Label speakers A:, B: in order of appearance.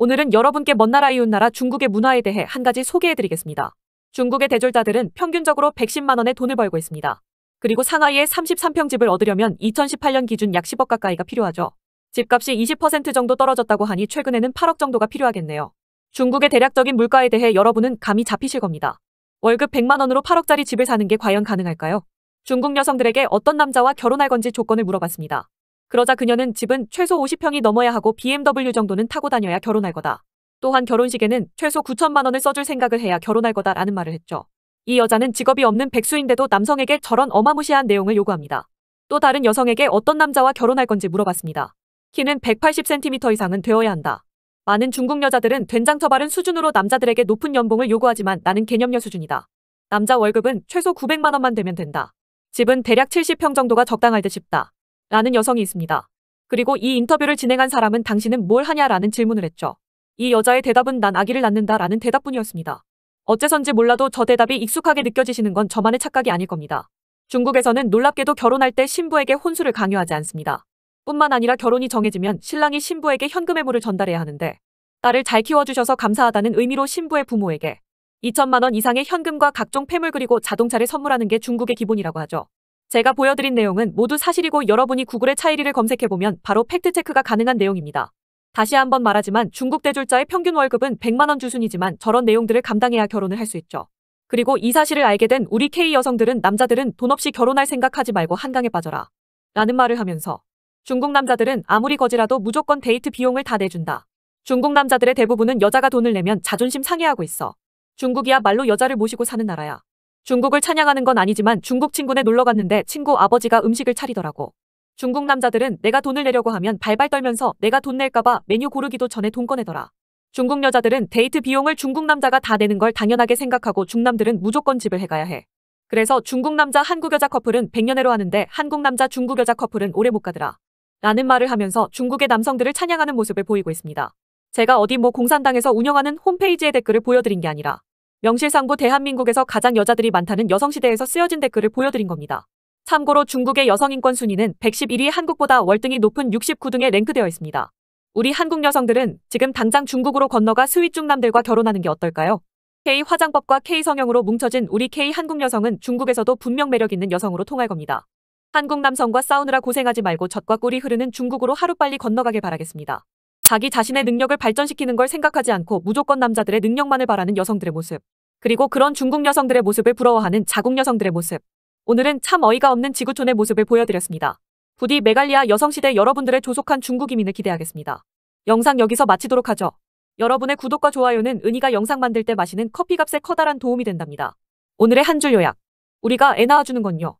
A: 오늘은 여러분께 먼 나라 이웃 나라 중국의 문화에 대해 한 가지 소개해드리겠습니다. 중국의 대졸자들은 평균적으로 110만 원의 돈을 벌고 있습니다. 그리고 상하이의 33평 집을 얻으려면 2018년 기준 약 10억 가까이가 필요하죠. 집값이 20% 정도 떨어졌다고 하니 최근에는 8억 정도가 필요하겠네요. 중국의 대략적인 물가에 대해 여러분은 감이 잡히실 겁니다. 월급 100만 원으로 8억짜리 집을 사는 게 과연 가능할까요? 중국 여성들에게 어떤 남자와 결혼할 건지 조건을 물어봤습니다. 그러자 그녀는 집은 최소 50평이 넘어야 하고 BMW 정도는 타고 다녀야 결혼할 거다. 또한 결혼식에는 최소 9천만 원을 써줄 생각을 해야 결혼할 거다라는 말을 했죠. 이 여자는 직업이 없는 백수인데도 남성에게 저런 어마무시한 내용을 요구합니다. 또 다른 여성에게 어떤 남자와 결혼할 건지 물어봤습니다. 키는 180cm 이상은 되어야 한다. 많은 중국 여자들은 된장 처발은 수준으로 남자들에게 높은 연봉을 요구하지만 나는 개념녀 수준이다. 남자 월급은 최소 900만 원만 되면 된다. 집은 대략 70평 정도가 적당할 듯 싶다. 라는 여성이 있습니다. 그리고 이 인터뷰를 진행한 사람은 당신은 뭘 하냐라는 질문을 했죠. 이 여자의 대답은 난 아기를 낳는다라는 대답뿐이었습니다. 어째선지 몰라도 저 대답이 익숙하게 느껴지시는 건 저만의 착각이 아닐 겁니다. 중국에서는 놀랍게도 결혼할 때 신부에게 혼수를 강요하지 않습니다. 뿐만 아니라 결혼이 정해지면 신랑이 신부에게 현금 의무를 전달해야 하는데 딸을 잘 키워주셔서 감사하다는 의미로 신부의 부모에게 2천만 원 이상의 현금과 각종 폐물 그리고 자동차를 선물하는 게 중국의 기본이라고 하죠. 제가 보여드린 내용은 모두 사실이고 여러분이 구글의 차이리를 검색해보면 바로 팩트체크가 가능한 내용입니다. 다시 한번 말하지만 중국 대졸자의 평균 월급은 100만원 주순이지만 저런 내용들을 감당해야 결혼을 할 수 있죠. 그리고 이 사실을 알게 된 우리 K 여성들은 남자들은 돈 없이 결혼할 생각하지 말고 한강에 빠져라. 라는 말을 하면서 중국 남자들은 아무리 거지라도 무조건 데이트 비용을 다 내준다. 중국 남자들의 대부분은 여자가 돈을 내면 자존심 상해하고 있어. 중국이야말로 여자를 모시고 사는 나라야. 중국을 찬양하는 건 아니지만 중국 친구네 놀러 갔는데 친구 아버지가 음식을 차리더라고. 중국 남자들은 내가 돈을 내려고 하면 발발 떨면서 내가 돈 낼까봐 메뉴 고르기도 전에 돈 꺼내더라. 중국 여자들은 데이트 비용을 중국 남자가 다 내는 걸 당연하게 생각하고 중남들은 무조건 집을 해가야 해. 그래서 중국 남자 한국 여자 커플은 100년해로 하는데 한국 남자 중국 여자 커플은 오래 못 가더라. 라는 말을 하면서 중국의 남성들을 찬양하는 모습을 보이고 있습니다. 제가 어디 뭐 공산당에서 운영하는 홈페이지의 댓글을 보여드린 게 아니라 명실상부 대한민국에서 가장 여자들이 많다는 여성시대에서 쓰여진 댓글을 보여드린 겁니다. 참고로 중국의 여성인권 순위는 111위 한국보다 월등히 높은 69등에 랭크되어 있습니다. 우리 한국 여성들은 지금 당장 중국으로 건너가 스위중 남들과 결혼하는 게 어떨까요? K 화장법과 K 성형으로 뭉쳐진 우리 K 한국 여성은 중국에서도 분명 매력 있는 여성으로 통할 겁니다. 한국 남성과 싸우느라 고생하지 말고 젖과 꿀이 흐르는 중국으로 하루빨리 건너가길 바라겠습니다. 자기 자신의 능력을 발전시키는 걸 생각하지 않고 무조건 남자들의 능력만을 바라는 여성들의 모습. 그리고 그런 중국 여성들의 모습을 부러워하는 자국 여성들의 모습. 오늘은 참 어이가 없는 지구촌의 모습을 보여드렸습니다. 부디 메갈리아 여성시대 여러분들의 조속한 중국 이민을 기대하겠습니다. 영상 여기서 마치도록 하죠. 여러분의 구독과 좋아요는 은희가 영상 만들 때 마시는 커피값에 커다란 도움이 된답니다. 오늘의 한 줄 요약. 우리가 애 낳아주는 건요.